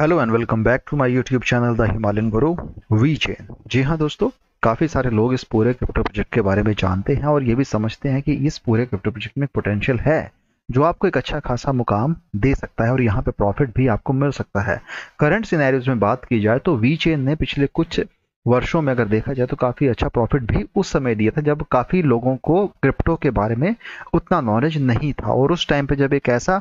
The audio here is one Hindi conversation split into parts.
Hello and welcome back to my YouTube channel the Himalayan Guru VeChain जी हाँ दोस्तों काफ़ी सारे लोग इस पूरे क्रिप्टो प्रोजेक्ट के बारे में जानते हैं और ये भी समझते हैं कि इस पूरे क्रिप्टो प्रोजेक्ट में पोटेंशियल है जो आपको एक अच्छा खासा मुकाम दे सकता है और यहाँ पे प्रॉफिट भी आपको मिल सकता है करंट सिनेरियोज में बात की जाए तो वी चेन ने पिछले कुछ वर्षों में अगर देखा जाए तो काफ़ी अच्छा प्रॉफिट भी उस समय दिया था जब काफ़ी लोगों को क्रिप्टो के बारे में उतना नॉलेज नहीं था और उस टाइम पे जब एक ऐसा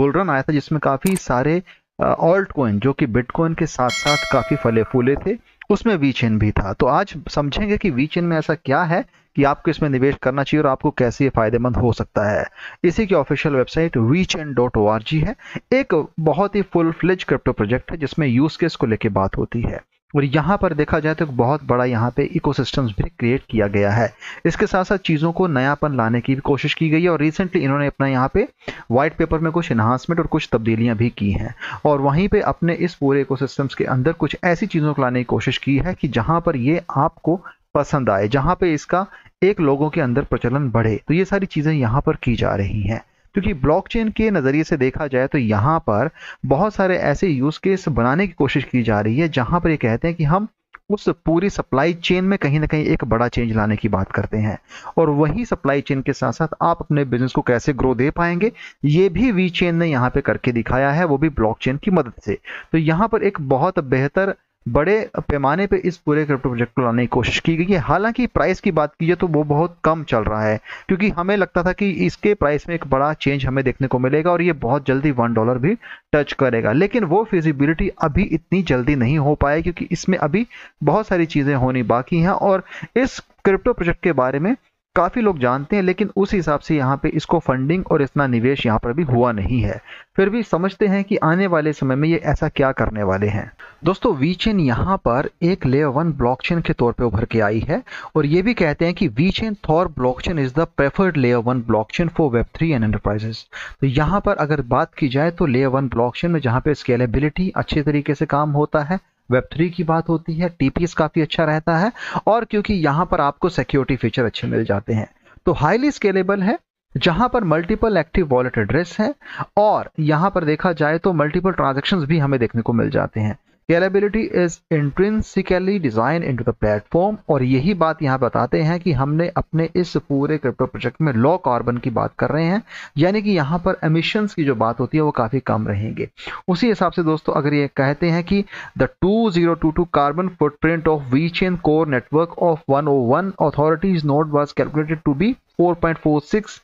बुलरन आया था जिसमें काफ़ी सारे ऑल्ट कोइन जो कि बिटकॉइन के साथ साथ काफ़ी फले फूले थे उसमें वी चेन भी था तो आज समझेंगे कि वी चेन में ऐसा क्या है कि आपको इसमें निवेश करना चाहिए और आपको कैसे ये फायदेमंद हो सकता है इसी की official website VeChain dot O R G है एक बहुत ही फुल फ्लिज क्रिप्टो प्रोजेक्ट है जिसमें यूज केस को लेकर बात होती है और यहाँ पर देखा जाए तो बहुत बड़ा यहाँ पे इकोसिस्टम्स भी क्रिएट किया गया है इसके साथ साथ चीज़ों को नयापन लाने की भी कोशिश की गई है और रिसेंटली इन्होंने अपना यहाँ पे वाइट पेपर में कुछ इन्हांसमेंट और कुछ तब्दीलियाँ भी की हैं और वहीं पर अपने इस पूरे इकोसिस्टम्स के अंदर कुछ ऐसी चीज़ों को लाने की कोशिश की है कि जहाँ पर ये आपको पसंद आए जहाँ पर इसका एक लोगों के अंदर प्रचलन बढ़े तो ये सारी चीज़ें यहाँ पर की जा रही हैं क्योंकि ब्लॉकचेन के नज़रिए से देखा जाए तो यहाँ पर बहुत सारे ऐसे यूज़ केस बनाने की कोशिश की जा रही है जहाँ पर ये कहते हैं कि हम उस पूरी सप्लाई चेन में कहीं ना कहीं एक बड़ा चेंज लाने की बात करते हैं और वही सप्लाई चेन के साथ साथ आप अपने बिजनेस को कैसे ग्रो दे पाएंगे ये भी वी चेन ने यहाँ पे करके दिखाया है वो भी ब्लॉकचेन की मदद से तो यहाँ पर एक बहुत बेहतर बड़े पैमाने पे इस पूरे क्रिप्टो प्रोजेक्ट को लाने की कोशिश की गई है हालांकि प्राइस की बात की जाए तो वो बहुत कम चल रहा है क्योंकि हमें लगता था कि इसके प्राइस में एक बड़ा चेंज हमें देखने को मिलेगा और ये बहुत जल्दी वन डॉलर भी टच करेगा लेकिन वो फिजिबिलिटी अभी इतनी जल्दी नहीं हो पाए क्योंकि इसमें अभी बहुत सारी चीज़ें होनी बाकी हैं और इस क्रिप्टो प्रोजेक्ट के बारे में काफ़ी लोग जानते हैं लेकिन उस हिसाब से यहाँ पे इसको फंडिंग और इतना निवेश यहाँ पर भी हुआ नहीं है फिर भी समझते हैं कि आने वाले समय में ये ऐसा क्या करने वाले हैं दोस्तों वीचेन यहाँ पर एक लेयर वन ब्लॉकचेन के तौर पे उभर के आई है और ये भी कहते हैं कि VeChain Thor blockchain is the preferred layer one blockchain for web three and enterprises तो यहाँ पर अगर बात की जाए तो लेयर वन ब्लॉकचेन में जहाँ पे स्केलेबिलिटी अच्छे तरीके से काम होता है वेब थ्री की बात होती है टीपीएस काफ़ी अच्छा रहता है और क्योंकि यहाँ पर आपको सिक्योरिटी फीचर अच्छे मिल जाते हैं तो हाईली स्केलेबल है जहां पर मल्टीपल एक्टिव वॉलेट एड्रेस है और यहां पर देखा जाए तो मल्टीपल ट्रांजेक्शन भी हमें देखने को मिल जाते हैं scalability is intrinsically design into the platform और यही बात यहाँ बताते हैं कि हमने अपने इस पूरे क्रिप्टो प्रोजेक्ट में लो कार्बन की बात कर रहे हैं यानी कि यहाँ पर एमिशंस की जो बात होती है वो काफ़ी कम रहेंगे उसी हिसाब से दोस्तों अगर ये कहते हैं कि the two carbon footprint of VeChain core network of one authorities node was calculated to be six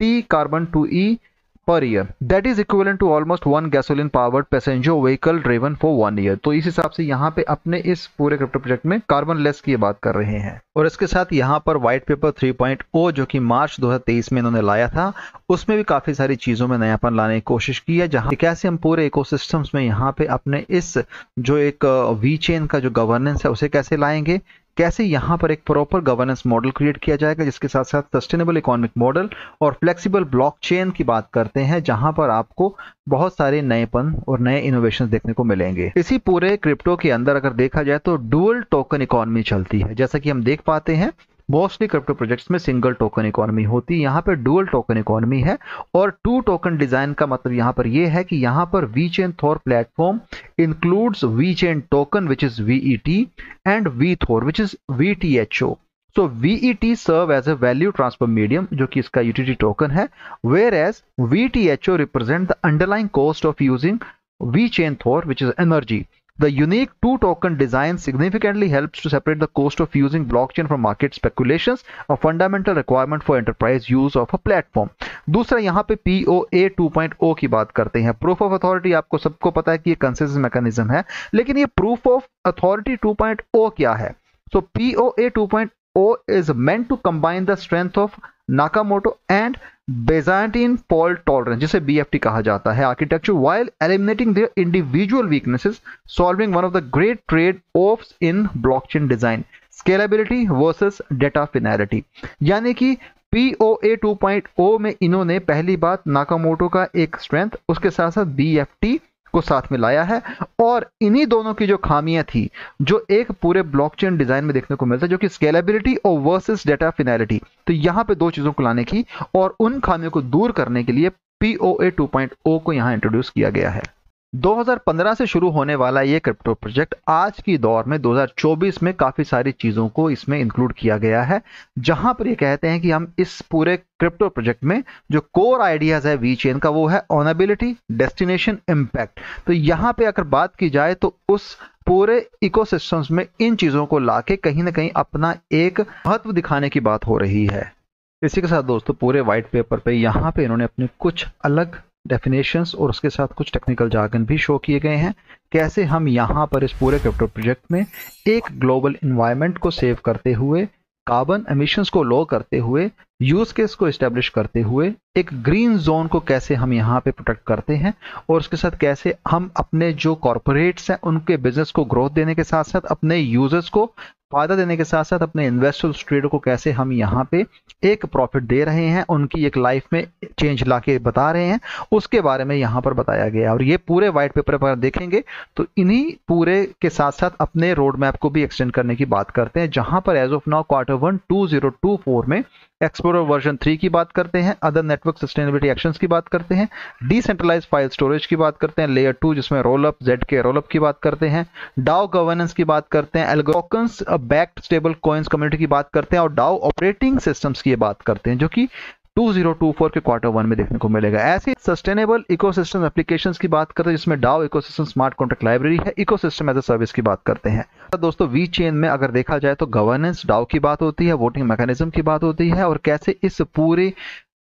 T carbon two E per year that is equivalent to almost one gasoline powered passenger vehicle driven for one year तो इस हिसाब से यहाँ पे अपने इस पूरे क्रिप्टो प्रोजेक्ट में कार्बन लेस की बात कर रहे हैं और इसके साथ यहाँ पर व्हाइट पेपर 3.0 जो कि मार्च 2023 में इन्होंने लाया था उसमें भी काफी सारी चीजों में नयापन लाने की कोशिश की है जहाँ कैसे हम पूरे इकोसिस्टम्स में यहाँ पे अपने इस जो एक वी uh, चेन का जो गवर्नेंस है उसे कैसे लाएंगे कैसे यहाँ पर एक प्रॉपर गवर्नेंस मॉडल क्रिएट किया जाएगा जिसके साथ साथ सस्टेनेबल इकोनॉमिक मॉडल और फ्लेक्सिबल ब्लॉकचेन की बात करते हैं जहां पर आपको बहुत सारे नएपन और नए इनोवेशन देखने को मिलेंगे इसी पूरे क्रिप्टो के अंदर अगर देखा जाए तो डुअल टोकन इकोनॉमी चलती है जैसा कि हम देख पाते हैं मोस्टली क्रिप्टो प्रोजेक्ट्स में सिंगल टोकन इकोनॉमी होती है यहाँ पर डुअल टोकन इकोनॉमी है और टू टोकन डिजाइन का मतलब यहाँ पर यह है कि यहाँ पर VeChain Thor platform includes VeChain token which is V T and VeThor which is V T H O so VET serve as a value transfer medium जो कि इसका यूटीटी टोकन है where as V T H O represent the underlying cost of using VeChain Thor which is energy The unique two token design significantly helps to separate the cost of using blockchain from market speculations, a fundamental requirement for enterprise use of a platform. दूसरा यहाँ पे POA 2.0 की बात करते हैं प्रूफ ऑफ अथॉरिटी आपको सबको पता है कि ये कंसेंसस मैकेनिज्म है लेकिन ये प्रूफ ऑफ अथॉरिटी 2.0 क्या है so P O A two point O is meant to combine the strength of Nakamoto and Byzantine fault tolerance जिसे टी कहा जाता है architecture while eliminating their individual weaknesses solving one of the great trade off in blockchain design scalability versus data finality यानी कि P O A two point O में इन्होंने पहली बात नाकामोटो का एक स्ट्रेंथ उसके साथ साथ बी एफ टी को साथ में लाया है और इन्हीं दोनों की जो खामियां थी जो एक पूरे ब्लॉकचेन डिजाइन में देखने को मिलता है जो कि स्केलेबिलिटी और वर्सेस डेटा फिनैलिटी तो यहां पे दो चीजों को लाने की और उन खामियों को दूर करने के लिए पीओए 2.0 को यहां इंट्रोड्यूस किया गया है 2015 से शुरू होने वाला ये क्रिप्टो प्रोजेक्ट आज की दौर में 2024 में काफ़ी सारी चीज़ों को इसमें इंक्लूड किया गया है जहां पर ये कहते हैं कि हम इस पूरे क्रिप्टो प्रोजेक्ट में जो कोर आइडियाज़ है वी चेन का वो है ऑनबिलिटी डेस्टिनेशन इम्पैक्ट तो यहां पे अगर बात की जाए तो उस पूरे इकोसिस्टम्स में इन चीज़ों को लाके कहीं ना कहीं अपना एक महत्व दिखाने की बात हो रही है इसी के साथ दोस्तों पूरे व्हाइट पेपर पे यहाँ पे इन्होंने अपने कुछ अलग डेफिनेशंस और उसके साथ कुछ टेक्निकल जागन भी शो किए गए हैं कैसे हम यहाँ पर इस पूरे क्रिप्टो प्रोजेक्ट में एक ग्लोबल इन्वायरमेंट को सेव करते हुए कार्बन एमिशंस को लो करते हुए यूज केस को एस्टेब्लिश करते हुए एक ग्रीन जोन को कैसे हम यहाँ पे प्रोटेक्ट करते हैं और उसके साथ कैसे हम अपने जो कॉरपोरेट्स हैं उनके बिजनेस को ग्रोथ देने के साथ साथ अपने यूजर्स को फायदा देने के साथ साथ अपने इन्वेस्टर्स ट्रेडर को कैसे हम यहाँ पे एक प्रॉफिट दे रहे हैं उनकी एक लाइफ में चेंज ला के बता रहे हैं उसके बारे में यहाँ पर बताया गया और ये पूरे व्हाइट पेपर पर देखेंगे तो इन्हीं पूरे के साथ साथ अपने रोड मैप को भी एक्सटेंड करने की बात करते हैं जहाँ पर as of now quarter one two zero two four में एक्सप्लोरर वर्जन थ्री की बात करते हैं अदर नेटवर्क सस्टेनेबिलिटी एक्शंस की बात करते हैं डिसेंट्रलाइज फाइल स्टोरेज की बात करते हैं लेयर टू जिसमें रोलअप जेड के रोलअप की बात करते हैं डाओ गवर्नेंस की बात करते हैं algocoins backed stable coins community की बात करते हैं और डाओ ऑपरेटिंग सिस्टम्स की बात करते हैं जो कि 2024 के क्वार्टर वन में देखने को मिलेगा ऐसे सस्टेनेबल इकोसिस्टम एप्लीकेशंस की बात करते हैं जिसमें DAO ecosystem smart contract library है इकोसिस्टम एज ए सर्विस की बात करते हैं तो दोस्तों वी चेन में अगर देखा जाए तो गवर्नेंस डाउ की बात होती है वोटिंग मैकेनिज्म की बात होती है और कैसे इस पूरे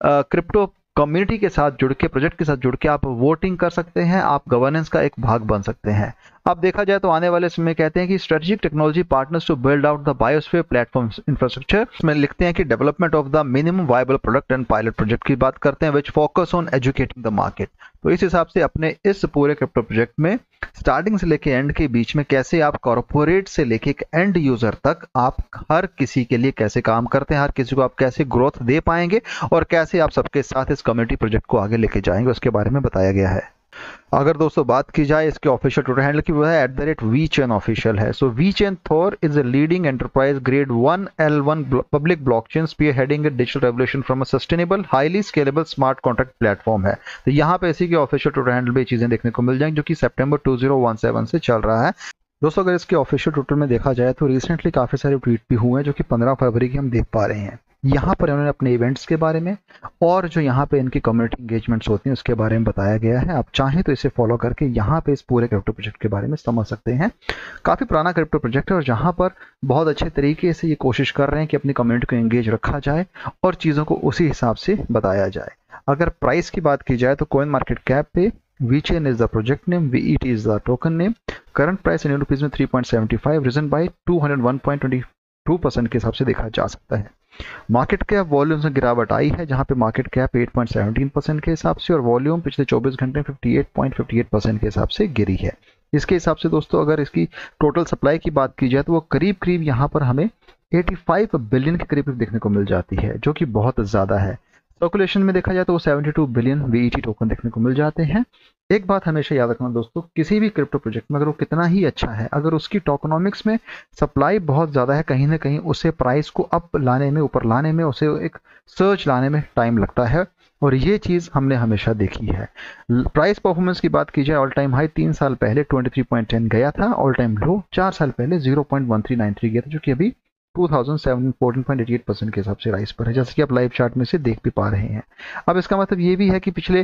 क्रिप्टो कम्युनिटी के साथ जुड़ के प्रोजेक्ट के साथ जुड़ के आप वोटिंग कर सकते हैं आप गवर्नेंस का एक भाग बन सकते हैं अब देखा जाए तो आने वाले समय कहते हैं कि strategic technology partners to build out the biosphere platform infrastructure इसमें लिखते हैं कि development of the minimum viable product and pilot project की बात करते हैं which focus on educating the market तो इस हिसाब से अपने इस पूरे क्रिप्टो प्रोजेक्ट में स्टार्टिंग से लेके एंड के बीच में कैसे आप कॉरपोरेट से लेके एक एंड यूजर तक आप हर किसी के लिए कैसे काम करते हैं हर किसी को आप कैसे ग्रोथ दे पाएंगे और कैसे आप सबके साथ इस कम्युनिटी प्रोजेक्ट को आगे लेके जाएंगे उसके बारे में बताया गया है अगर दोस्तों बात की जाए इसके ऑफिशियल ट्विटर हैंडल की वह at the rate VeChain official है so VeChain Thor is a leading enterprise grade one L one public blockchain spearheading digital revolution from a sustainable highly scalable smart contract platform है तो यहाँ पे इसी के ऑफिशियल ट्विटर हैंडल पर चीज़ें देखने को मिल जाएंगी जो कि सेप्टेम्बर टू से चल रहा है दोस्तों अगर इसके ऑफिशियल ट्विटर में देखा जाए तो रिसेंटली काफ़ी सारे ट्वीट भी हुए हैं जो कि 15 फरवरी की हम देख पा रहे हैं यहाँ पर इन्होंने अपने इवेंट्स के बारे में और जो यहाँ पे इनकी कम्युनिटी इंगेजमेंट्स होती हैं उसके बारे में बताया गया है आप चाहें तो इसे फॉलो करके यहाँ पे इस पूरे क्रिप्टो प्रोजेक्ट के बारे में समझ सकते हैं काफ़ी पुराना क्रिप्टो प्रोजेक्ट है और जहाँ पर बहुत अच्छे तरीके से ये कोशिश कर रहे हैं कि अपनी कम्युनिटी को एंगेज रखा जाए और चीज़ों को उसी हिसाब से बताया जाए अगर प्राइस की बात की जाए तो कोइन मार्केट कैप पे VeChain is the project name VET is the token name current price Indian rupees में 3.75, risen ट्वेंटी टू परसेंट के हिसाब से देखा जा सकता है मार्केट कैप वॉल्यूम से गिरावट आई है जहां पे मार्केट कैप 8.17 परसेंट के हिसाब से और वॉल्यूम पिछले 24 घंटे 58.58 परसेंट के हिसाब से गिरी है इसके हिसाब से दोस्तों अगर इसकी टोटल सप्लाई की बात की जाए तो वो करीब करीब यहाँ पर हमें 85 बिलियन के करीब देखने को मिल जाती है जो कि बहुत ज़्यादा है सर्कुलेशन में देखा जाए तो 72 बिलियन वीईटी टोकन देखने को मिल जाते हैं एक बात हमेशा याद रखना दोस्तों किसी भी क्रिप्टो प्रोजेक्ट में अगर वो कितना ही अच्छा है अगर उसकी टोकनॉमिक्स में सप्लाई बहुत ज़्यादा है कहीं ना कहीं उसे प्राइस को अप लाने में ऊपर लाने में उसे एक सर्च लाने में टाइम लगता है और ये चीज़ हमने हमेशा देखी है प्राइस परफॉर्मेंस की बात की जाए ऑल टाइम हाई तीन साल पहले 23.10 गया था ऑल टाइम लो चार साल पहले 0.1393 गया था जो कि अभी 2714.88 परसेंट के हिसाब से राइस पर है जैसे कि आप लाइव चार्ट में से देख भी पा रहे हैं अब इसका मतलब ये भी है कि पिछले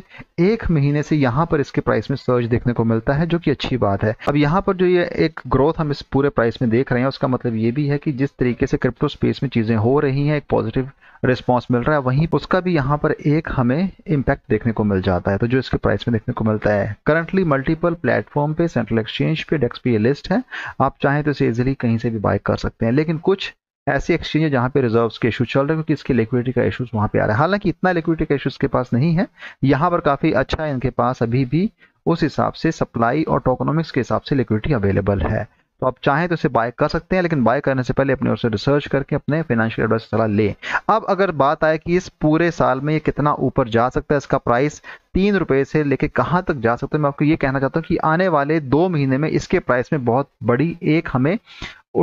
एक महीने से यहाँ पर इसके प्राइस में सर्च देखने को मिलता है जो कि अच्छी बात है अब यहाँ पर जो ये एक ग्रोथ हम इस पूरे प्राइस में देख रहे हैं उसका मतलब ये भी है कि जिस तरीके से क्रिप्टो स्पेस में चीज़ें हो रही हैं एक पॉजिटिव रिस्पॉन्स मिल रहा है वहीं उसका भी यहाँ पर एक हमें इम्पैक्ट देखने को मिल जाता है तो जो इसके प्राइस में देखने को मिलता है करंटली मल्टीपल प्लेटफॉर्म पे सेंट्रल एक्सचेंज पे डेक्स पे ये लिस्ट है आप चाहें तो इसे इजिली कहीं से भी बाय कर सकते हैं लेकिन कुछ ऐसी एक्सचेंज है जहाँ पे रिजर्व्स के इशू चल रहे हैं क्योंकि इसके लिक्विडिटी का इशूज वहाँ पे आ रहा है हालांकि इतना लिक्विडिटी का इशूज के पास नहीं है यहाँ पर काफ़ी अच्छा इनके पास अभी भी उस हिसाब से सप्लाई और टोकोनॉमिक्स के हिसाब से लिक्विडिटी अवेलेबल है तो आप चाहें तो इसे बाय कर सकते हैं लेकिन बाय करने से पहले अपने ओर से रिसर्च करके अपने फाइनेंशियल एडवाइस सलाह लें अब अगर बात आए कि इस पूरे साल में ये कितना ऊपर जा सकता है इसका प्राइस तीन रुपये से लेके कहाँ तक जा सकता है मैं आपको ये कहना चाहता हूँ कि आने वाले दो महीने में इसके प्राइस में बहुत बड़ी एक हमें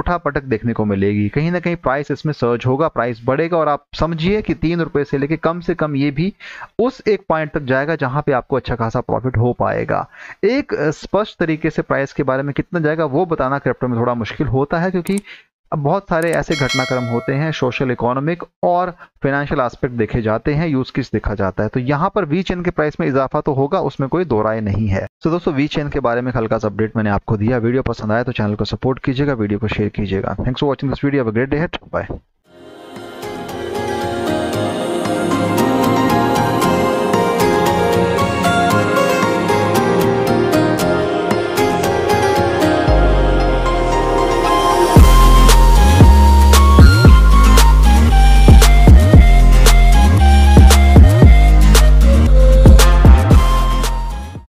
उठा पटक देखने को मिलेगी कहीं ना कहीं प्राइस इसमें सर्ज होगा प्राइस बढ़ेगा और आप समझिए कि तीन रुपये से लेके कम से कम ये भी उस एक पॉइंट तक जाएगा जहां पे आपको अच्छा खासा प्रॉफिट हो पाएगा एक स्पष्ट तरीके से प्राइस के बारे में कितना जाएगा वो बताना क्रिप्टो में थोड़ा मुश्किल होता है क्योंकि अब बहुत सारे ऐसे घटनाक्रम होते हैं सोशल इकोनॉमिक और फाइनेंशियल एस्पेक्ट देखे जाते हैं यूज किस देखा जाता है तो यहाँ पर वी चेन के प्राइस में इजाफा तो होगा उसमें कोई दो राय नहीं है तो दोस्तों वी चेन के बारे में हल्का सा अपडेट मैंने आपको दिया वीडियो पसंद आया तो चैनल को सपोर्ट कीजिएगा वीडियो को शेयर कीजिएगा thanks for watching this video great day हेट बाय